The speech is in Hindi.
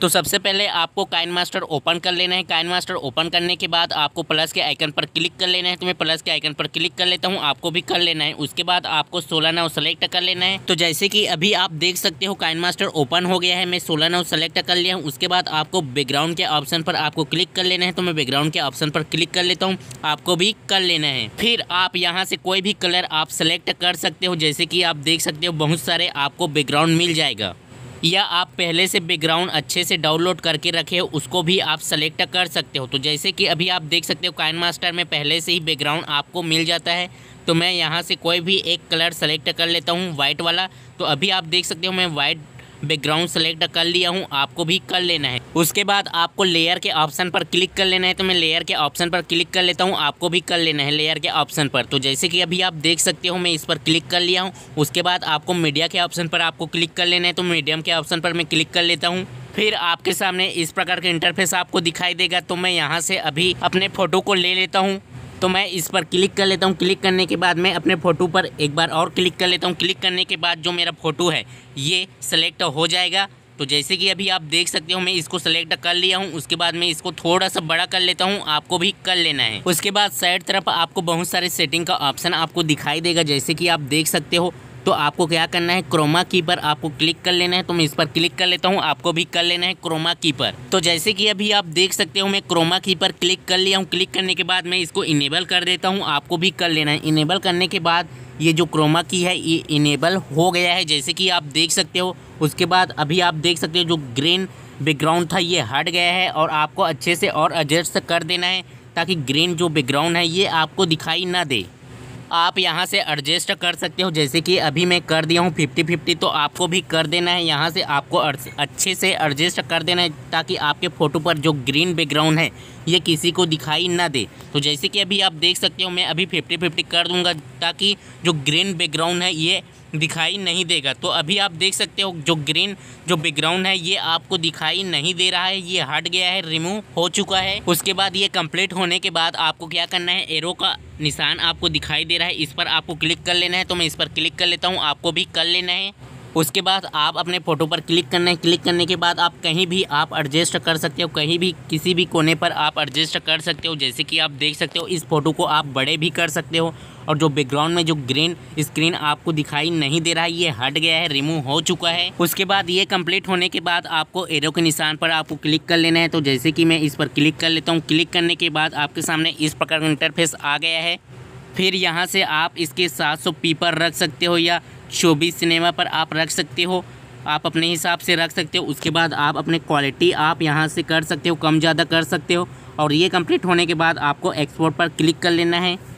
तो सबसे पहले आपको काइन मास्टर ओपन कर लेना है काइन मास्टर ओपन करने के बाद आपको प्लस के आइकन पर क्लिक कर लेना है तो मैं प्लस के आइकन पर क्लिक कर लेता हूँ आपको भी कर लेना है उसके बाद आपको सोलह नाव सेलेक्ट कर लेना है तो जैसे कि अभी आप देख सकते हो काइन मास्टर ओपन हो गया है मैं सोलह नाव सेलेक्ट कर लिया हूँ उसके बाद आपको बैकग्राउंड के ऑप्शन पर आपको क्लिक कर लेना है तो मैं बैकग्राउंड के ऑप्शन पर क्लिक कर लेता हूँ आपको भी कर लेना है फिर आप यहाँ से कोई भी कलर आप सेलेक्ट कर सकते हो जैसे कि आप देख सकते हो बहुत सारे आपको बैकग्राउंड मिल जाएगा या आप पहले से बैकग्राउंड अच्छे से डाउनलोड करके रखे हो उसको भी आप सेलेक्ट कर सकते हो तो जैसे कि अभी आप देख सकते हो काइन मास्टर में पहले से ही बैकग्राउंड आपको मिल जाता है तो मैं यहाँ से कोई भी एक कलर सेलेक्ट कर लेता हूँ वाइट वाला तो अभी आप देख सकते हो मैं वाइट बैकग्राउंड सेलेक्ट कर लिया हूँ आपको भी कर लेना है उसके बाद आपको लेयर के ऑप्शन पर क्लिक कर लेना है तो मैं लेयर के ऑप्शन पर क्लिक कर लेता हूँ आपको भी कर लेना है लेयर के ऑप्शन पर तो जैसे कि अभी आप देख सकते हो मैं इस पर क्लिक कर लिया हूँ उसके बाद आपको मीडिया के ऑप्शन पर आपको क्लिक कर लेना है तो मीडियम के ऑप्शन पर मैं क्लिक कर लेता हूँ फिर आपके सामने इस प्रकार का इंटरफेस आपको दिखाई देगा तो मैं यहाँ से अभी अपने फ़ोटो को ले लेता हूँ तो मैं इस पर क्लिक कर लेता हूँ क्लिक करने के बाद मैं अपने फ़ोटो पर एक बार और क्लिक कर लेता हूँ क्लिक करने के बाद जो मेरा फ़ोटो है ये सेलेक्ट हो जाएगा तो जैसे कि अभी आप देख सकते हो मैं इसको सेलेक्ट कर लिया हूँ उसके बाद मैं इसको थोड़ा सा बड़ा कर लेता हूँ आपको भी कर लेना है उसके बाद साइड तरफ आपको बहुत सारे सेटिंग का ऑप्शन आपको दिखाई देगा जैसे कि आप देख सकते हो तो आपको क्या करना है क्रोमा की पर आपको क्लिक कर लेना है तो मैं इस पर क्लिक कर लेता हूँ आपको भी कर लेना है क्रोमा की पर तो जैसे कि अभी आप देख सकते हो मैं क्रोमा की पर क्लिक कर लिया हूँ क्लिक करने के बाद मैं इसको इनेबल कर देता हूँ आपको भी कर लेना है इनेबल करने के बाद ये जो क्रोमा की है ये इनेबल हो गया है जैसे कि आप देख सकते हो उसके बाद अभी आप देख सकते हो जो ग्रीन बैकग्राउंड था ये हट गया है और आपको अच्छे से और एडजस्ट कर देना है ताकि ग्रीन जो बैकग्राउंड है ये आपको दिखाई ना दे आप यहाँ से एडजस्ट कर सकते हो जैसे कि अभी मैं कर दिया हूँ फिफ्टी फिफ्टी तो आपको भी कर देना है यहाँ से आपको अच्छे से एडजस्ट कर देना है ताकि आपके फ़ोटो पर जो ग्रीन बैकग्राउंड है ये किसी को दिखाई ना दे तो जैसे कि अभी आप देख सकते हो मैं अभी फिफ्टी फिफ्टी कर दूँगा ताकि जो ग्रीन बैकग्राउंड है ये दिखाई नहीं देगा तो अभी आप देख सकते हो जो ग्रीन जो बैकग्राउंड है ये आपको दिखाई नहीं दे रहा है ये हट गया है रिमूव हो चुका है उसके बाद ये कंप्लीट होने के बाद आपको क्या करना है एरो का निशान आपको दिखाई दे रहा है इस पर आपको क्लिक कर लेना है तो मैं इस पर क्लिक कर लेता हूँ आपको भी कर लेना है उसके बाद आप अपने फ़ोटो पर क्लिक करना है क्लिक करने के बाद आप कहीं भी आप एडजस्ट कर सकते हो कहीं भी किसी भी कोने पर आप एडजस्ट कर सकते हो जैसे कि आप देख सकते हो इस फ़ोटो को आप बड़े भी कर सकते हो और जो बैकग्राउंड में जो ग्रीन स्क्रीन आपको दिखाई नहीं दे रहा है ये हट गया है रिमूव हो चुका है उसके बाद ये कंप्लीट होने के बाद आपको एरो के निशान पर आपको क्लिक कर लेना है तो जैसे कि मैं इस पर क्लिक कर लेता हूँ क्लिक करने के बाद आपके सामने इस प्रकार का इंटरफेस आ गया है फिर यहाँ से आप इसके 700 पीपर रख सकते हो या शोबी सिनेमा पर आप रख सकते हो आप अपने हिसाब से रख सकते हो उसके बाद आप अपने क्वालिटी आप यहाँ से कर सकते हो कम ज़्यादा कर सकते हो और ये कंप्लीट होने के बाद आपको एक्सपोर्ट पर क्लिक कर लेना है